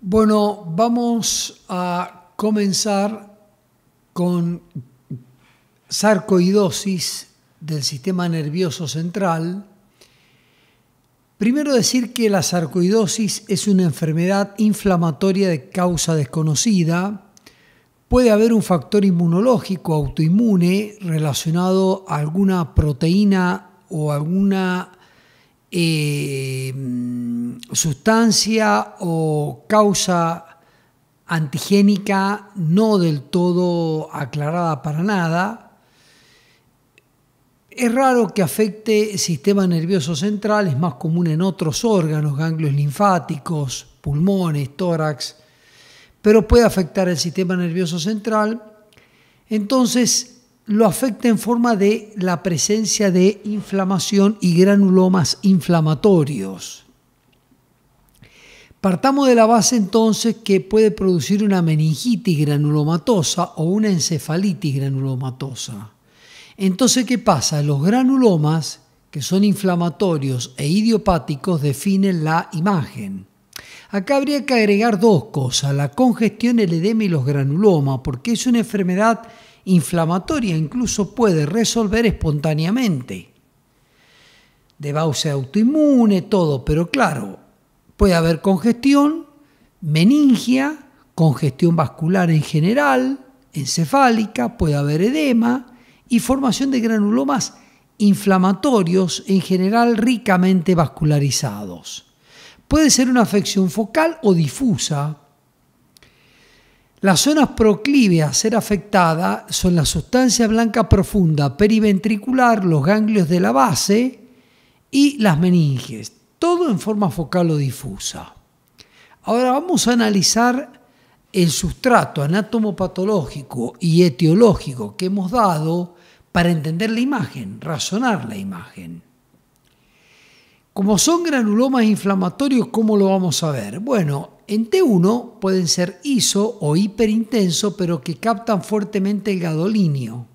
Bueno, vamos a comenzar con sarcoidosis del sistema nervioso central. Primero decir que la sarcoidosis es una enfermedad inflamatoria de causa desconocida. Puede haber un factor inmunológico autoinmune relacionado a alguna proteína o alguna... Eh, sustancia o causa antigénica no del todo aclarada para nada. Es raro que afecte el sistema nervioso central, es más común en otros órganos, ganglios linfáticos, pulmones, tórax, pero puede afectar el sistema nervioso central. Entonces, lo afecta en forma de la presencia de inflamación y granulomas inflamatorios. Partamos de la base entonces que puede producir una meningitis granulomatosa o una encefalitis granulomatosa. Entonces, ¿qué pasa? Los granulomas, que son inflamatorios e idiopáticos, definen la imagen. Acá habría que agregar dos cosas, la congestión, el edema y los granulomas, porque es una enfermedad inflamatoria, incluso puede resolver espontáneamente. De base autoinmune, todo, pero claro, Puede haber congestión, meningia, congestión vascular en general, encefálica, puede haber edema y formación de granulomas inflamatorios, en general ricamente vascularizados. Puede ser una afección focal o difusa. Las zonas proclives a ser afectada son la sustancia blanca profunda periventricular, los ganglios de la base y las meninges todo en forma focal o difusa. Ahora vamos a analizar el sustrato anatomopatológico y etiológico que hemos dado para entender la imagen, razonar la imagen. Como son granulomas inflamatorios, ¿cómo lo vamos a ver? Bueno, en T1 pueden ser iso o hiperintenso, pero que captan fuertemente el gadolinio.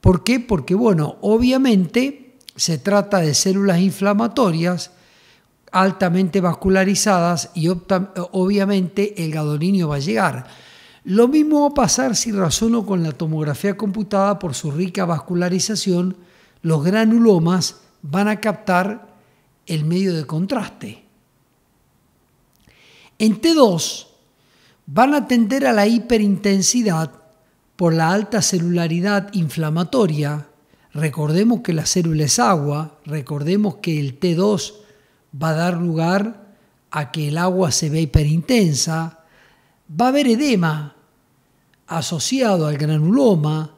¿Por qué? Porque, bueno, obviamente se trata de células inflamatorias altamente vascularizadas y obviamente el gadolinio va a llegar. Lo mismo va a pasar si razono con la tomografía computada por su rica vascularización, los granulomas van a captar el medio de contraste. En T2 van a tender a la hiperintensidad por la alta celularidad inflamatoria Recordemos que la célula es agua, recordemos que el T2 va a dar lugar a que el agua se vea hiperintensa, va a haber edema asociado al granuloma,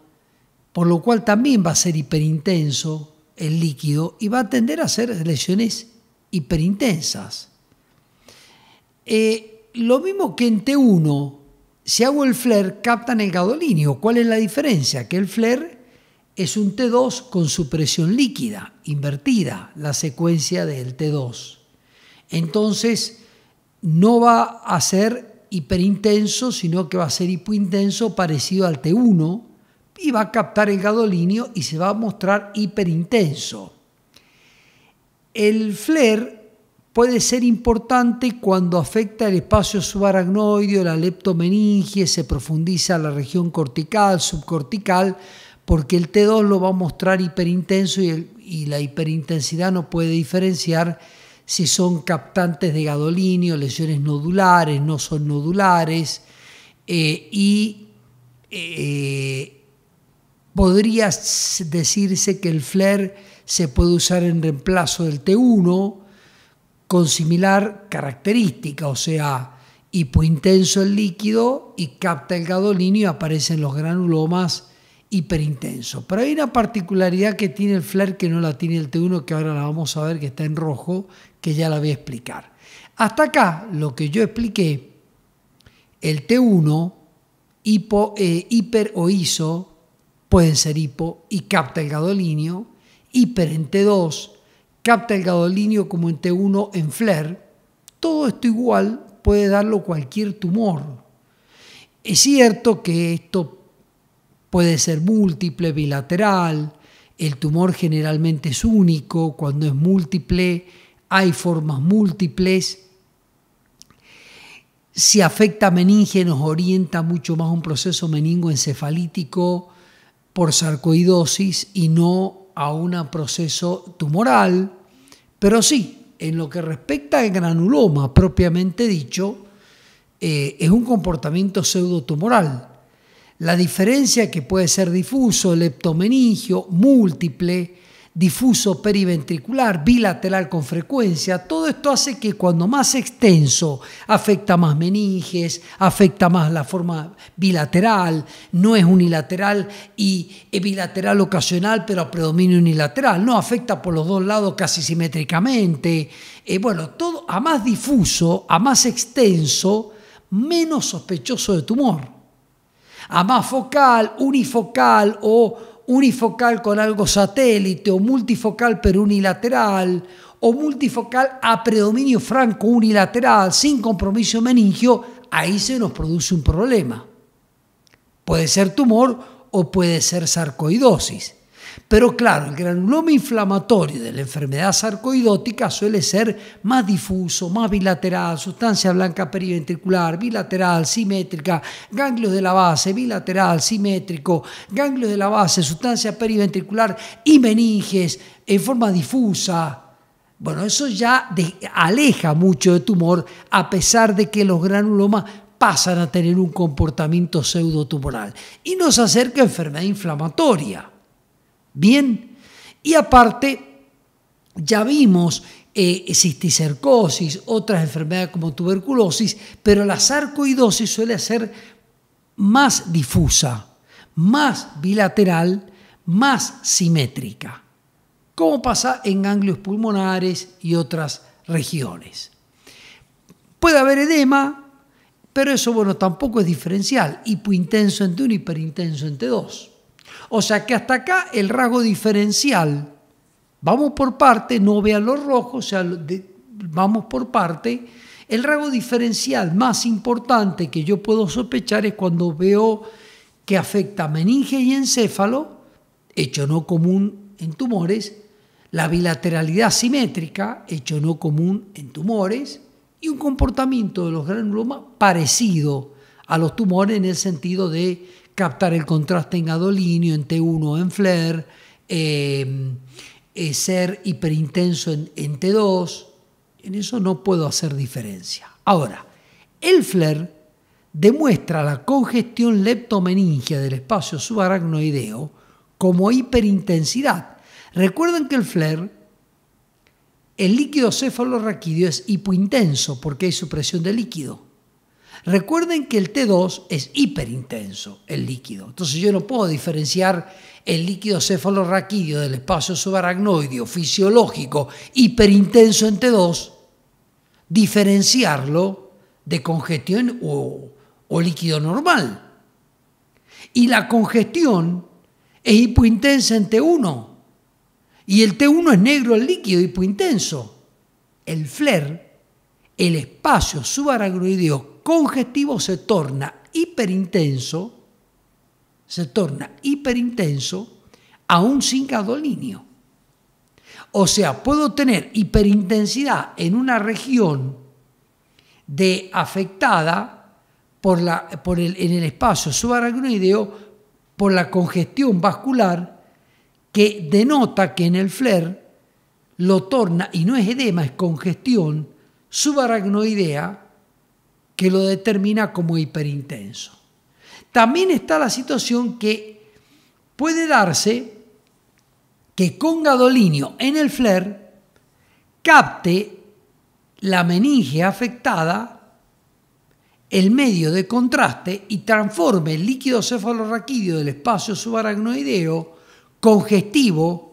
por lo cual también va a ser hiperintenso el líquido y va a tender a ser lesiones hiperintensas. Eh, lo mismo que en T1, si hago el flare, captan el gadolinio. ¿Cuál es la diferencia? Que el flare es un T2 con su presión líquida, invertida, la secuencia del T2. Entonces, no va a ser hiperintenso, sino que va a ser hipointenso parecido al T1 y va a captar el gadolinio y se va a mostrar hiperintenso. El flair puede ser importante cuando afecta el espacio subaracnoideo, la leptomeningie, se profundiza la región cortical, subcortical, porque el T2 lo va a mostrar hiperintenso y, la hiperintensidad no puede diferenciar si son captantes de gadolinio, lesiones nodulares, no son nodulares, eh, y eh, podría decirse que el FLAIR se puede usar en reemplazo del T1 con similar característica, o sea, hipointenso el líquido y capta el gadolinio y aparecen los granulomas hiperintenso. Pero hay una particularidad que tiene el Flair que no la tiene el T1, que ahora la vamos a ver que está en rojo, que ya la voy a explicar. Hasta acá, lo que yo expliqué, el T1, hipo, eh, hiper o ISO, pueden ser hipo y capta el gadolinio, hiper en T2, capta el gadolinio como en T1 en Flair. todo esto igual puede darlo cualquier tumor. Es cierto que esto Puede ser múltiple, bilateral, el tumor generalmente es único, cuando es múltiple hay formas múltiples. Si afecta meninge nos orienta mucho más a un proceso meningoencefalítico por sarcoidosis y no a un proceso tumoral, pero sí, en lo que respecta al granuloma propiamente dicho, eh, es un comportamiento pseudotumoral. La diferencia que puede ser difuso, leptomeningio, múltiple, difuso periventricular, bilateral con frecuencia, todo esto hace que cuando más extenso afecta más meninges, afecta más la forma bilateral, no es unilateral y bilateral ocasional, pero a predominio unilateral, no afecta por los dos lados casi simétricamente. Eh, bueno, todo a más difuso, a más extenso, menos sospechoso de tumor. A más focal, unifocal o unifocal con algo satélite o multifocal pero unilateral o multifocal a predominio franco unilateral sin compromiso meningio, ahí se nos produce un problema. Puede ser tumor o puede ser sarcoidosis. Pero claro, el granuloma inflamatorio de la enfermedad sarcoidótica suele ser más difuso, más bilateral, sustancia blanca periventricular, bilateral, simétrica, ganglios de la base, bilateral, simétrico, ganglios de la base, sustancia periventricular y meninges en forma difusa. Bueno, eso ya aleja mucho de tumor a pesar de que los granulomas pasan a tener un comportamiento pseudotumoral y nos acerca a enfermedad inflamatoria bien. Y aparte, ya vimos eh, cisticercosis, otras enfermedades como tuberculosis, pero la sarcoidosis suele ser más difusa, más bilateral, más simétrica, como pasa en ganglios pulmonares y otras regiones. Puede haber edema, pero eso bueno, tampoco es diferencial, hipointenso entre uno, y hiperintenso entre dos. O sea que hasta acá el rasgo diferencial. Vamos por parte, no vean los rojos, o sea, vamos por parte. El rasgo diferencial más importante que yo puedo sospechar es cuando veo que afecta meninge y encéfalo, hecho no común en tumores, la bilateralidad simétrica, hecho no común en tumores, y un comportamiento de los granulomas parecido a los tumores en el sentido de captar el contraste en gadolinio en T1 o en Flair, em, eh, ser hiperintenso en, T2. En eso no puedo hacer diferencia. Ahora, el Flair demuestra la congestión leptomeningia del espacio subaracnoideo como hiperintensidad. Recuerden que el Flair, el líquido cefalorraquídeo es hipointenso porque hay supresión de líquido Recuerden que el T2 es hiperintenso, el líquido. Entonces yo no puedo diferenciar el líquido cefalorraquídeo del espacio subaracnoideo fisiológico hiperintenso en T2, diferenciarlo de congestión o, o líquido normal. Y la congestión es hipointensa en T1. Y el T1 es negro el líquido hipointenso. El FLER el espacio subaracnoideo congestivo se torna hiperintenso, se torna hiperintenso aún sin gadolinio. O sea, puedo tener hiperintensidad en una región de afectada por la, por en el espacio subaracnoideo por la congestión vascular que denota que en el FLER lo torna, y no es edema, es congestión, subaracnoidea que lo determina como hiperintenso. También está la situación que puede darse que con gadolinio en el flair e capte la meninge afectada, el medio de contraste y transforme el líquido cefalorraquídeo del espacio subaracnoideo congestivo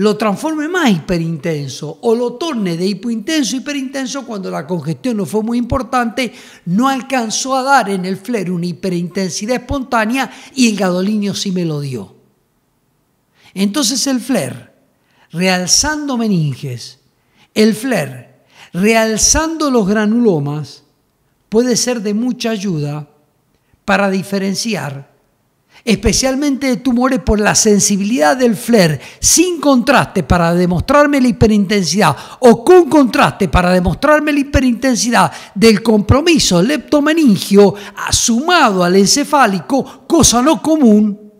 lo transforme más hiperintenso o lo torne de hipointenso a hiperintenso cuando la congestión no fue muy importante, no alcanzó a dar en el FLER una hiperintensidad espontánea y el gadolinio sí me lo dio. Entonces el flair realzando meninges, el flair realzando los granulomas, puede ser de mucha ayuda para diferenciar especialmente de tumores por la sensibilidad del FLER sin contraste para demostrarme la hiperintensidad o con contraste para demostrarme la hiperintensidad del compromiso leptomeningio sumado al encefálico, cosa no común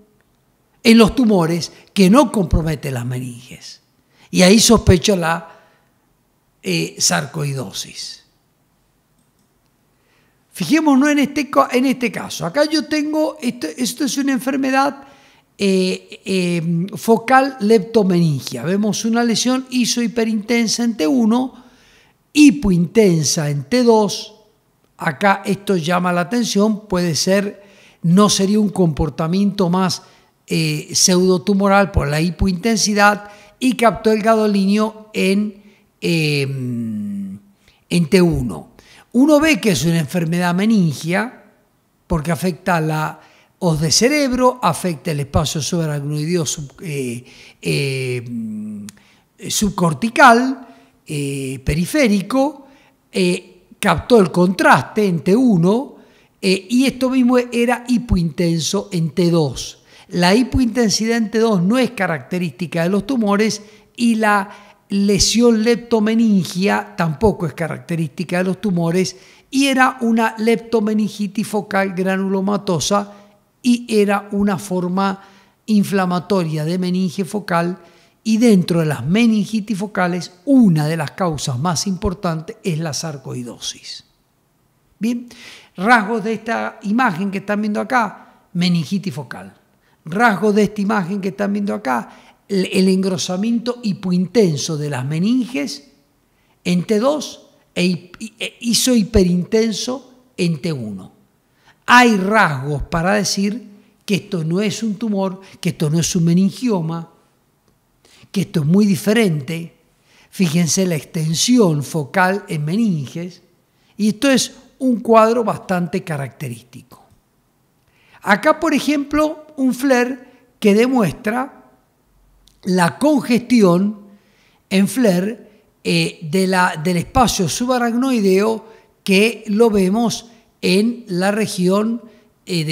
en los tumores que no comprometen las meninges. Y ahí sospecho la eh, sarcoidosis. Fijémonos en este, en este caso. Acá yo tengo, esto, es una enfermedad eh, eh, focal leptomeningia. Vemos una lesión isohiperintensa en T1, hipointensa en T2. Acá esto llama la atención, puede ser, no sería un comportamiento más eh, pseudotumoral por la hipointensidad y captó el gadolinio en, em, en T1. Uno ve que es una enfermedad meningia porque afecta la os de cerebro, afecta el espacio subaracnoideo eh, eh, mm, subcortical, eh, periférico, captó el contraste en T1 y esto mismo era hipointenso en T2. La hipointensidad en T2 no es característica de los tumores y la lesión leptomeningia, tampoco es característica de los tumores, y era una leptomeningitis focal granulomatosa y era una forma inflamatoria de meninge focal y dentro de las meningitis focales una de las causas más importantes es la sarcoidosis. Bien, rasgos de esta imagen que están viendo acá, meningitis focal. Rasgos de esta imagen que están viendo acá, el engrosamiento hipointenso de las meninges en T2 e, e hiperintenso en T1. Hay rasgos para decir que esto no es un tumor, que esto no es un meningioma, que esto es muy diferente. Fíjense la extensión focal en meninges y esto es un cuadro bastante característico. Acá, por ejemplo, un flair que demuestra la congestión en flair eh, del espacio subaracnoideo que lo vemos en la región eh,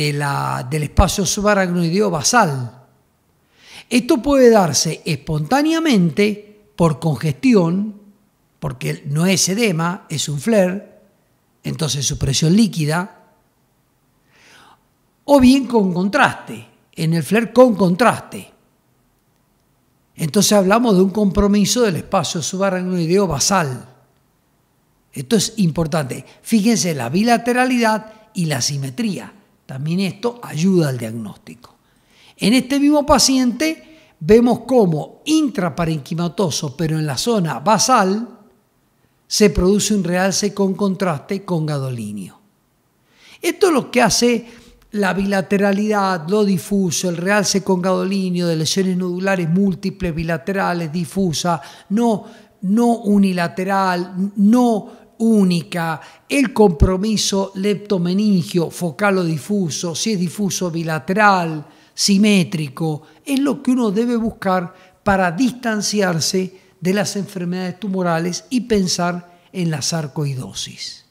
del espacio subaracnoideo basal. Esto puede darse espontáneamente por congestión, porque no es edema, es un FLER, entonces su presión líquida, o bien con contraste, en el FLER con contraste. Entonces hablamos de un compromiso del espacio subaracnoideo basal. Esto es importante. Fíjense la bilateralidad y la simetría. También esto ayuda al diagnóstico. En este mismo paciente vemos cómo intraparenquimatoso, pero en la zona basal, se produce un realce con contraste con gadolinio. Esto es lo que hace la bilateralidad, lo difuso, el realce gadolinio, de lesiones nodulares múltiples, bilaterales, difusa, no, no unilateral, no única, el compromiso leptomeningio, focal o difuso, si es difuso bilateral, simétrico, es lo que uno debe buscar para distanciarse de las enfermedades tumorales y pensar en la sarcoidosis.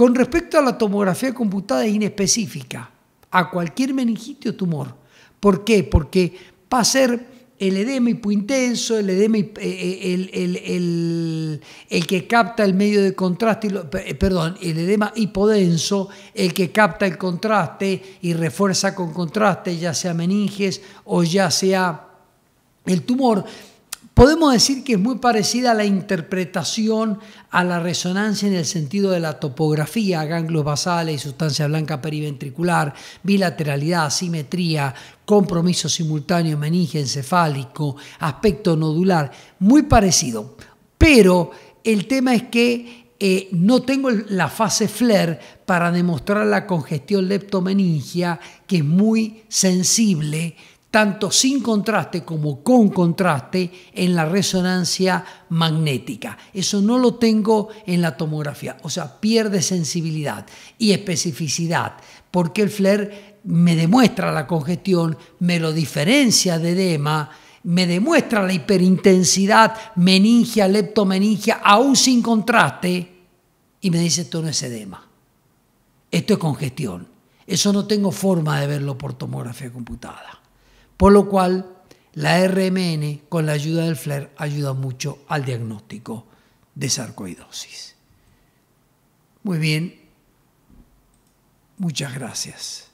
Con respecto a la tomografía computada es inespecífica a cualquier meningite o tumor. ¿Por qué? Porque va a ser el edema hipointenso, el edema, eh, eh, el, el, el, que capta el medio de contraste, eh, perdón, el edema hipodenso, el que capta el contraste y refuerza con contraste, ya sea meninges o ya sea el tumor podemos decir que es muy parecida a la interpretación a la resonancia en el sentido de la topografía, ganglios basales, y sustancia blanca periventricular, bilateralidad, simetría, compromiso simultáneo meninge encefálico, aspecto nodular, muy parecido. Pero el tema es que eh, no tengo la fase FLAIR para demostrar la congestión leptomeningia, que es muy sensible, tanto sin contraste como con contraste en la resonancia magnética. Eso no lo tengo en la tomografía, o sea, pierde sensibilidad y especificidad, porque el FLER me demuestra la congestión, me lo diferencia de edema, me demuestra la hiperintensidad, meningia, leptomeningia, aún sin contraste, y me dice esto no es edema, esto es congestión. Eso no tengo forma de verlo por tomografía computada. Por lo cual, la RMN con la ayuda del FLER ayuda mucho al diagnóstico de sarcoidosis. Muy bien, muchas gracias.